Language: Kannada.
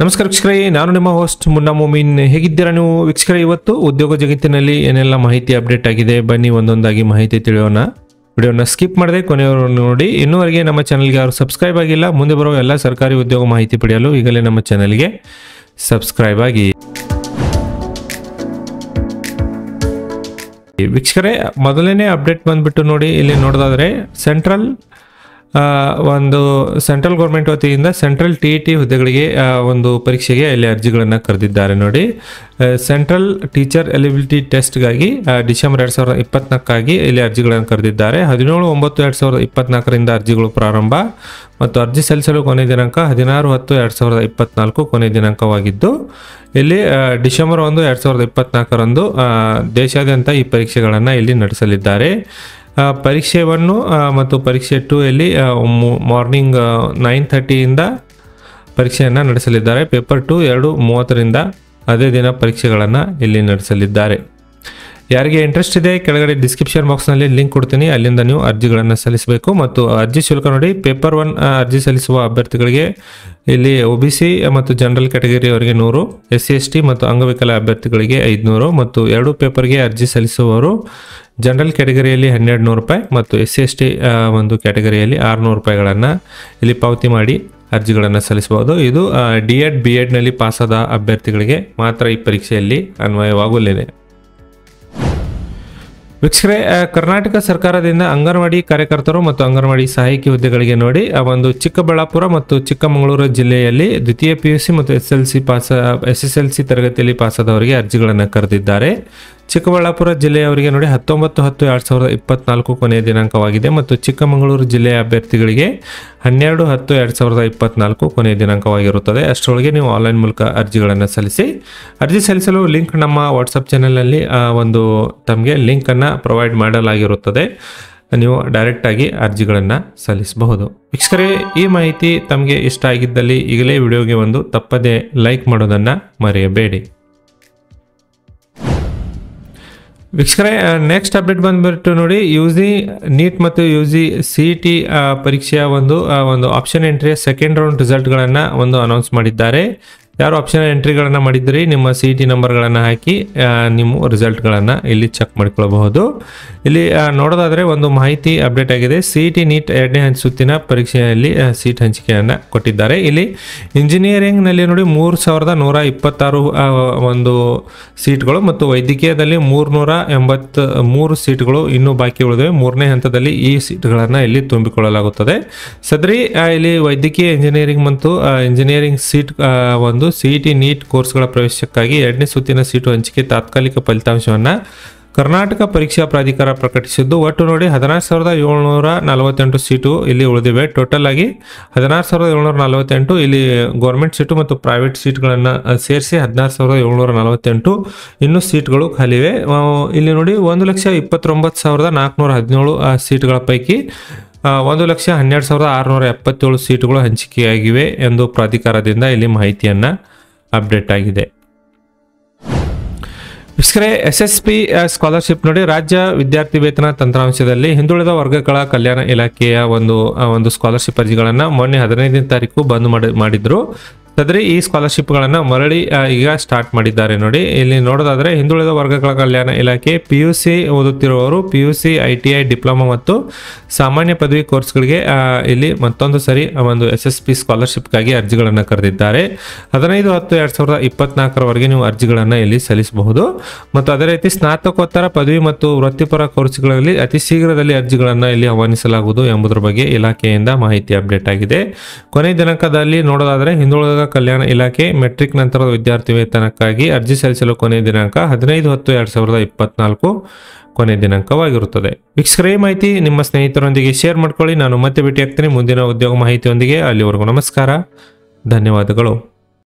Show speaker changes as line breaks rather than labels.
ನಮಸ್ಕಾರ ವೀಕ್ಷಕರೇ ನಾನು ನಿಮ್ಮ ಹೋಸ್ಟ್ ಮುನ್ನಾ ಮೊಮೀನ್ ಹೇಗಿದ್ದೀರಾ ನೀವು ವೀಕ್ಷಕರೇ ಇವತ್ತು ಉದ್ಯೋಗ ಜಗತ್ತಿನಲ್ಲಿ ಏನೆಲ್ಲ ಮಾಹಿತಿ ಅಪ್ಡೇಟ್ ಆಗಿದೆ ಬನ್ನಿ ಒಂದೊಂದಾಗಿ ಮಾಹಿತಿ ತಿಳಿಯೋಣ ವಿಡಿಯೋನ ಸ್ಕಿಪ್ ಮಾಡದೆ ಕೊನೆಯವರು ನೋಡಿ ಇನ್ನೂವರೆಗೆ ನಮ್ಮ ಚಾನಲ್ಗೆ ಯಾರು ಸಬ್ಸ್ಕ್ರೈಬ್ ಆಗಿಲ್ಲ ಮುಂದೆ ಬರೋ ಎಲ್ಲ ಸರ್ಕಾರಿ ಉದ್ಯೋಗ ಮಾಹಿತಿ ಪಡೆಯಲು ಈಗಲೇ ನಮ್ಮ ಚಾನಲ್ಗೆ ಸಬ್ಸ್ಕ್ರೈಬ್ ಆಗಿ ವೀಕ್ಷಕರೇ ಮೊದಲನೇ ಅಪ್ಡೇಟ್ ಬಂದ್ಬಿಟ್ಟು ನೋಡಿ ಇಲ್ಲಿ ನೋಡೋದಾದ್ರೆ ಸೆಂಟ್ರಲ್ ಒಂದು ಸೆಂಟ್ರಲ್ ಗೌರ್ಮೆಂಟ್ ವತಿಯಿಂದ ಸೆಂಟ್ರಲ್ ಟಿ ಟಿ ಹುದ್ದೆಗಳಿಗೆ ಒಂದು ಪರೀಕ್ಷೆಗೆ ಅಲ್ಲಿ ಅರ್ಜಿಗಳನ್ನು ಕರೆದಿದ್ದಾರೆ ನೋಡಿ ಸೆಂಟ್ರಲ್ ಟೀಚರ್ ಎಲಿಬಿಲಿಟಿ ಟೆಸ್ಟ್ಗಾಗಿ ಡಿಸೆಂಬರ್ ಎರಡು ಸಾವಿರದ ಇಪ್ಪತ್ನಾಲ್ಕಾಗಿ ಇಲ್ಲಿ ಅರ್ಜಿಗಳನ್ನು ಕರೆದಿದ್ದಾರೆ ಹದಿನೇಳು ಒಂಬತ್ತು ಎರಡು ಸಾವಿರದ ಇಪ್ಪತ್ನಾಲ್ಕರಿಂದ ಅರ್ಜಿಗಳು ಪ್ರಾರಂಭ ಮತ್ತು ಅರ್ಜಿ ಸಲ್ಲಿಸಲು ಕೊನೆಯ ದಿನಾಂಕ ಹದಿನಾರು ಹತ್ತು ಎರಡು ಸಾವಿರದ ಇಪ್ಪತ್ನಾಲ್ಕು ಕೊನೆಯ ದಿನಾಂಕವಾಗಿದ್ದು ಇಲ್ಲಿ ಡಿಸೆಂಬರ್ ಒಂದು ಎರಡು ಸಾವಿರದ ಇಪ್ಪತ್ನಾಲ್ಕರಂದು ದೇಶಾದ್ಯಂತ ಈ ಪರೀಕ್ಷೆಗಳನ್ನು ಇಲ್ಲಿ ನಡೆಸಲಿದ್ದಾರೆ ಪರೀಕ್ಷೆ ಒನ್ನು ಮತ್ತು ಪರೀಕ್ಷೆ ಟೂ ಇಲ್ಲಿ ಮಾರ್ನಿಂಗ್ ನೈನ್ ಥರ್ಟಿಯಿಂದ ಪರೀಕ್ಷೆಯನ್ನು ನಡೆಸಲಿದ್ದಾರೆ ಪೇಪರ್ ಟು ಎರಡು ಮೂವತ್ತರಿಂದ ಅದೇ ದಿನ ಪರೀಕ್ಷೆಗಳನ್ನು ಇಲ್ಲಿ ನಡೆಸಲಿದ್ದಾರೆ ಯಾರಿಗೆ ಇಂಟ್ರೆಸ್ಟ್ ಇದೆ ಕೆಳಗಡೆ ಡಿಸ್ಕ್ರಿಪ್ಷನ್ ಬಾಕ್ಸ್ನಲ್ಲಿ ಲಿಂಕ್ ಕೊಡ್ತೀನಿ ಅಲ್ಲಿಂದ ನೀವು ಅರ್ಜಿಗಳನ್ನು ಸಲ್ಲಿಸಬೇಕು ಮತ್ತು ಅರ್ಜಿ ಶುಲ್ಕ ನೋಡಿ ಪೇಪರ್ ಒನ್ ಅರ್ಜಿ ಸಲ್ಲಿಸುವ ಅಭ್ಯರ್ಥಿಗಳಿಗೆ ಇಲ್ಲಿ ಒ ಬಿ ಸಿ ಮತ್ತು ಜನರಲ್ ಕ್ಯಾಟಗರಿಯವರಿಗೆ ನೂರು ಎಸ್ ಸಿ ಎಸ್ ಟಿ ಮತ್ತು ಅಂಗವಿಕಲ ಅಭ್ಯರ್ಥಿಗಳಿಗೆ ಐದುನೂರು ಮತ್ತು ಎರಡು ಪೇಪರ್ಗೆ ಅರ್ಜಿ ಸಲ್ಲಿಸುವವರು ಜನರಲ್ ಕ್ಯಾಟಗರಿಯಲ್ಲಿ ಹನ್ನೆರಡು ನೂರು ರೂಪಾಯಿ ಮತ್ತು ಎಸ್ ಸಿ ಎಸ್ ಟಿ ಒಂದು ಕ್ಯಾಟಗರಿಯಲ್ಲಿ ಆರುನೂರು ರೂಪಾಯಿಗಳನ್ನು ಇಲ್ಲಿ ಪಾವತಿ ಮಾಡಿ ಅರ್ಜಿಗಳನ್ನು ಸಲ್ಲಿಸಬಹುದು ಇದು ಡಿ ಎಡ್ ಬಿ ಎಡ್ನಲ್ಲಿ ಪಾಸಾದ ಅಭ್ಯರ್ಥಿಗಳಿಗೆ ಮಾತ್ರ ಈ ಪರೀಕ್ಷೆಯಲ್ಲಿ ಅನ್ವಯವಾಗಲಿದೆ ವೀಕ್ಷಕರೇ ಕರ್ನಾಟಕ ಸರ್ಕಾರದಿಂದ ಅಂಗನವಾಡಿ ಕಾರ್ಯಕರ್ತರು ಮತ್ತು ಅಂಗನವಾಡಿ ಸಹಾಯಕಿ ಹುದ್ದೆಗಳಿಗೆ ನೋಡಿ ಒಂದು ಚಿಕ್ಕಬಳ್ಳಾಪುರ ಮತ್ತು ಚಿಕ್ಕಮಗಳೂರು ಜಿಲ್ಲೆಯಲ್ಲಿ ದ್ವಿತೀಯ ಪಿ ಯು ಸಿ ಮತ್ತು S L C pass S S L C ತರಗತಿಯಲ್ಲಿ ಪಾಸಾದವರಿಗೆ ಅರ್ಜಿಗಳನ್ನು ಕರೆದಿದ್ದಾರೆ ಚಿಕ್ಕಬಳ್ಳಾಪುರ ಜಿಲ್ಲೆಯವರಿಗೆ ನೋಡಿ ಹತ್ತೊಂಬತ್ತು ಹತ್ತು ಎರಡು ಸಾವಿರದ ಇಪ್ಪತ್ನಾಲ್ಕು ಕೊನೆಯ ದಿನಾಂಕವಾಗಿದೆ ಮತ್ತು ಚಿಕ್ಕಮಗಳೂರು ಜಿಲ್ಲೆಯ ಅಭ್ಯರ್ಥಿಗಳಿಗೆ ಹನ್ನೆರಡು ಹತ್ತು ಎರಡು ಸಾವಿರದ ಇಪ್ಪತ್ನಾಲ್ಕು ಕೊನೆಯ ದಿನಾಂಕವಾಗಿರುತ್ತದೆ ಅಷ್ಟರೊಳಗೆ ನೀವು ಆನ್ಲೈನ್ ಮೂಲಕ ಅರ್ಜಿಗಳನ್ನು ಸಲ್ಲಿಸಿ ಅರ್ಜಿ ಸಲ್ಲಿಸಲು ಲಿಂಕ್ ನಮ್ಮ ವಾಟ್ಸಪ್ ಚಾನೆಲ್ನಲ್ಲಿ ಒಂದು ತಮಗೆ ಲಿಂಕನ್ನು ಪ್ರೊವೈಡ್ ಮಾಡಲಾಗಿರುತ್ತದೆ ನೀವು ಡೈರೆಕ್ಟಾಗಿ ಅರ್ಜಿಗಳನ್ನು ಸಲ್ಲಿಸಬಹುದು ವೀಕ್ಷಕರೇ ಈ ಮಾಹಿತಿ ತಮಗೆ ಇಷ್ಟ ಆಗಿದ್ದಲ್ಲಿ ಈಗಲೇ ವಿಡಿಯೋಗೆ ಒಂದು ತಪ್ಪದೇ ಲೈಕ್ ಮಾಡೋದನ್ನು ಮರೆಯಬೇಡಿ ವೀಕ್ಷಕರೇ ನೆಕ್ಸ್ಟ್ ಅಪ್ಡೇಟ್ ಬಂದ್ಬಿಟ್ಟು ನೋಡಿ ಯು ಜಿ ನೀಟ್ ಮತ್ತು ಯು ಜಿ ಸಿ ಟಿ ಪರೀಕ್ಷೆಯ ಒಂದು ಒಂದು ಆಪ್ಷನ್ ಎಂಟ್ರಿಯ ಸೆಕೆಂಡ್ ರೌಂಡ್ ರಿಸಲ್ಟ್ಗಳನ್ನು ಒಂದು ಅನೌನ್ಸ್ ಮಾಡಿದ್ದಾರೆ ಯಾರು ಆಪ್ಷನಲ್ ಎಂಟ್ರಿಗಳನ್ನು ಮಾಡಿದ್ರಿ ನಿಮ್ಮ ಸಿ ಟಿ ನಂಬರ್ಗಳನ್ನು ಹಾಕಿ ನಿಮ್ಮ ರಿಸಲ್ಟ್ಗಳನ್ನು ಇಲ್ಲಿ ಚೆಕ್ ಮಾಡಿಕೊಳ್ಳಬಹುದು ಇಲ್ಲಿ ನೋಡೋದಾದರೆ ಒಂದು ಮಾಹಿತಿ ಅಪ್ಡೇಟ್ ಆಗಿದೆ ಸಿ ಟಿ ನೀಟ್ ಎರಡನೇ ಸುತ್ತಿನ ಪರೀಕ್ಷೆಯಲ್ಲಿ ಸೀಟ್ ಹಂಚಿಕೆಯನ್ನು ಕೊಟ್ಟಿದ್ದಾರೆ ಇಲ್ಲಿ ಇಂಜಿನಿಯರಿಂಗ್ನಲ್ಲಿ ನೋಡಿ ಮೂರು ಸಾವಿರದ ನೂರ ಇಪ್ಪತ್ತಾರು ಒಂದು ಸೀಟ್ಗಳು ಮತ್ತು ವೈದ್ಯಕೀಯದಲ್ಲಿ ಮೂರುನೂರ ಎಂಬತ್ತ ಮೂರು ಸೀಟ್ಗಳು ಇನ್ನೂ ಬಾಕಿ ಉಳಿದಿವೆ ಮೂರನೇ ಹಂತದಲ್ಲಿ ಈ ಸೀಟ್ಗಳನ್ನು ಇಲ್ಲಿ ತುಂಬಿಕೊಳ್ಳಲಾಗುತ್ತದೆ ಸದರಿ ಇಲ್ಲಿ ವೈದ್ಯಕೀಯ ಇಂಜಿನಿಯರಿಂಗ್ ಮತ್ತು ಇಂಜಿನಿಯರಿಂಗ್ ಸೀಟ್ ಒಂದು ಸಿಇಟಿ ನೀಟ್ ಕೋರ್ಸ್ಗಳ ಪ್ರವೇಶಕ್ಕಾಗಿ ಎರಡನೇ ಸುತ್ತಿನ ಸೀಟು ಹಂಚಿಕೆ ತಾತ್ಕಾಲಿಕ ಫಲಿತಾಂಶವನ್ನು ಕರ್ನಾಟಕ ಪರೀಕ್ಷಾ ಪ್ರಾಧಿಕಾರ ಪ್ರಕಟಿಸಿದ್ದು ಒಟ್ಟು ನೋಡಿ ಹದಿನಾರು ಸಾವಿರದ ಏಳ್ನೂರ ನಲವತ್ತೆಂಟು ಸೀಟು ಇಲ್ಲಿ ಉಳಿದಿವೆ ಟೋಟಲ್ ಆಗಿ ಹದಿನಾರು ಸಾವಿರದ ಏಳ್ನೂರ ನಲವತ್ತೆಂಟು ಇಲ್ಲಿ ಗೌರ್ಮೆಂಟ್ ಸೀಟು ಮತ್ತು ಪ್ರೈವೇಟ್ ಸೀಟ್ಗಳನ್ನು ಸೇರಿಸಿ ಹದಿನಾರು ಸಾವಿರದ ಏಳ್ನೂರ ನಲವತ್ತೆಂಟು ಇನ್ನು ಸೀಟ್ಗಳು ಖಾಲಿವೆ ಇಲ್ಲಿ ನೋಡಿ ಒಂದು ಲಕ್ಷ ಇಪ್ಪತ್ತೊಂಬತ್ತು ಸಾವಿರದ ನಾಲ್ಕುನೂರ ಹದಿನೇಳು ಸೀಟ್ಗಳ ಪೈಕಿ ಒಂದು ಲಕ್ಷ ಹನ್ನೆರಡು ಸಾವಿರದ ಆರುನೂರ ಎಪ್ಪತ್ತೇಳು ಸೀಟುಗಳು ಹಂಚಿಕೆಯಾಗಿವೆ ಎಂದು ಪ್ರಾಧಿಕಾರದಿಂದ ಇಲ್ಲಿ ಮಾಹಿತಿಯನ್ನು ಅಪ್ಡೇಟ್ ಆಗಿದೆ ಎಸ್ ಎಸ್ ಪಿ ಸ್ಕಾಲರ್ಶಿಪ್ ನೋಡಿ ರಾಜ್ಯ ವಿದ್ಯಾರ್ಥಿ ವೇತನ ತಂತ್ರಾಂಶದಲ್ಲಿ ಹಿಂದುಳಿದ ವರ್ಗಗಳ ಕಲ್ಯಾಣ ಇಲಾಖೆಯ ಒಂದು ಒಂದು ಸ್ಕಾಲರ್ಶಿಪ್ ಅರ್ಜಿಗಳನ್ನು ಮೊನ್ನೆ ಹದಿನೈದನೇ ತಾರೀಕು ಬಂದ್ ಮಾಡಿದ್ರು ಸದರಿ ಈ ಸ್ಕಾಲರ್ಶಿಪ್ಗಳನ್ನು ಮರಳಿ ಈಗ ಸ್ಟಾರ್ಟ್ ಮಾಡಿದ್ದಾರೆ ನೋಡಿ ಇಲ್ಲಿ ನೋಡೋದಾದರೆ ಹಿಂದುಳಿದ ವರ್ಗಗಳ ಕಲ್ಯಾಣ ಇಲಾಖೆ ಪಿ ಯು ಸಿ ಓದುತ್ತಿರುವವರು P U C I T I diploma ಮತ್ತು ಸಾಮಾನ್ಯ ಪದವಿ ಕೋರ್ಸ್ಗಳಿಗೆ ಇಲ್ಲಿ ಮತ್ತೊಂದು ಸರಿ ಒಂದು ಎಸ್ ಎಸ್ ಪಿ ಸ್ಕಾಲರ್ಶಿಪ್ಗಾಗಿ ಅರ್ಜಿಗಳನ್ನು ಕರೆದಿದ್ದಾರೆ ಹದಿನೈದು ಹತ್ತು ಎರಡು ಸಾವಿರದ ಇಪ್ಪತ್ನಾಲ್ಕರವರೆಗೆ ನೀವು ಅರ್ಜಿಗಳನ್ನು ಇಲ್ಲಿ ಸಲ್ಲಿಸಬಹುದು ಮತ್ತು ಅದೇ ರೀತಿ ಸ್ನಾತಕೋತ್ತರ ಪದವಿ ಮತ್ತು ವೃತ್ತಿಪರ ಕೋರ್ಸ್ಗಳಲ್ಲಿ ಅತಿ ಶೀಘ್ರದಲ್ಲಿ ಅರ್ಜಿಗಳನ್ನು ಇಲ್ಲಿ ಆಹ್ವಾನಿಸಲಾಗುವುದು ಎಂಬುದರ ಬಗ್ಗೆ ಇಲಾಖೆಯಿಂದ ಮಾಹಿತಿ ಅಪ್ಡೇಟ್ ಆಗಿದೆ ಕೊನೆ ದಿನಾಂಕದಲ್ಲಿ ನೋಡೋದಾದರೆ ಹಿಂದುಳಿದ ಕಲ್ಯಾಣ ಇಲಾಖೆ ಮೆಟ್ರಿಕ್ ನಂತರದ ವಿದ್ಯಾರ್ಥಿ ವೇತನಕ್ಕಾಗಿ ಅರ್ಜಿ ಸಲ್ಲಿಸಲು ಕೊನೆಯ ದಿನಾಂಕ ಹದಿನೈದು ಹತ್ತು ಎರಡು ಸಾವಿರದ ಇಪ್ಪತ್ನಾಲ್ಕು ಕೊನೆಯ ದಿನಾಂಕವಾಗಿರುತ್ತದೆ ವೀಕ್ಷಕರೇ ಮಾಹಿತಿ ನಿಮ್ಮ ಸ್ನೇಹಿತರೊಂದಿಗೆ ಶೇರ್ ಮಾಡ್ಕೊಳ್ಳಿ ನಾನು ಮತ್ತೆ ಭೇಟಿಯಾಗ್ತೀನಿ ಮುಂದಿನ ಉದ್ಯೋಗ ಮಾಹಿತಿಯೊಂದಿಗೆ ಅಲ್ಲಿವರೆಗೂ ನಮಸ್ಕಾರ ಧನ್ಯವಾದಗಳು